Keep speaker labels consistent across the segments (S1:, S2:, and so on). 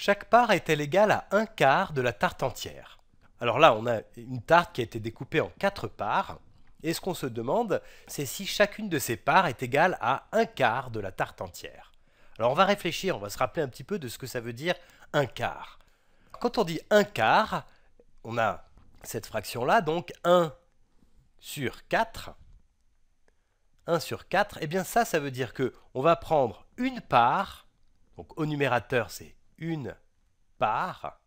S1: Chaque part est-elle égale à un quart de la tarte entière Alors là, on a une tarte qui a été découpée en quatre parts. Et ce qu'on se demande, c'est si chacune de ces parts est égale à un quart de la tarte entière. Alors on va réfléchir, on va se rappeler un petit peu de ce que ça veut dire un quart. Quand on dit un quart, on a cette fraction-là, donc 1 sur 4. 1 sur 4, et eh bien ça, ça veut dire que on va prendre une part, donc au numérateur c'est une part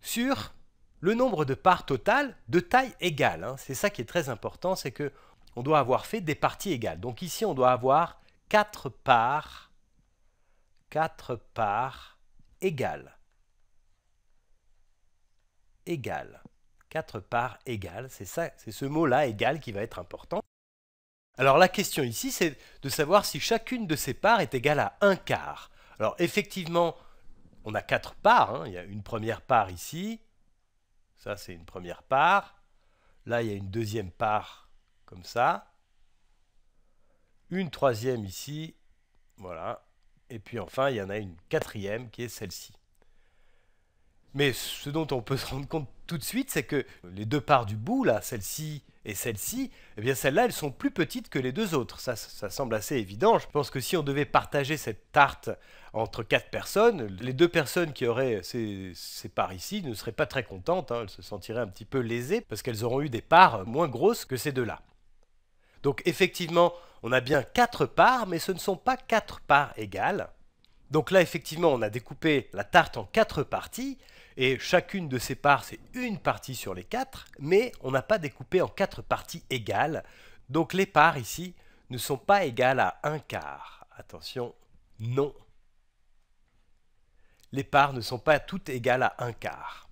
S1: sur le nombre de parts totales de taille égale. Hein. C'est ça qui est très important, c'est que on doit avoir fait des parties égales. Donc ici, on doit avoir 4 parts, quatre parts égales. Égales. 4 parts égales, c'est ça, c'est ce mot-là, égal, qui va être important. Alors la question ici, c'est de savoir si chacune de ces parts est égale à un quart. Alors effectivement, on a quatre parts. Hein. Il y a une première part ici. Ça, c'est une première part. Là, il y a une deuxième part, comme ça. Une troisième ici. Voilà. Et puis enfin, il y en a une quatrième qui est celle-ci. Mais ce dont on peut se rendre compte tout de suite, c'est que les deux parts du bout, là, celle-ci et celle-ci, eh bien celles-là, elles sont plus petites que les deux autres. Ça, ça semble assez évident. Je pense que si on devait partager cette tarte entre quatre personnes, les deux personnes qui auraient ces, parts ici ne seraient pas très contentes. Hein. Elles se sentiraient un petit peu lésées parce qu'elles auront eu des parts moins grosses que ces deux-là. Donc effectivement, on a bien quatre parts, mais ce ne sont pas quatre parts égales. Donc là, effectivement, on a découpé la tarte en quatre parties, et chacune de ces parts, c'est une partie sur les quatre, mais on n'a pas découpé en quatre parties égales. Donc les parts ici ne sont pas égales à un quart. Attention, non. Les parts ne sont pas toutes égales à un quart.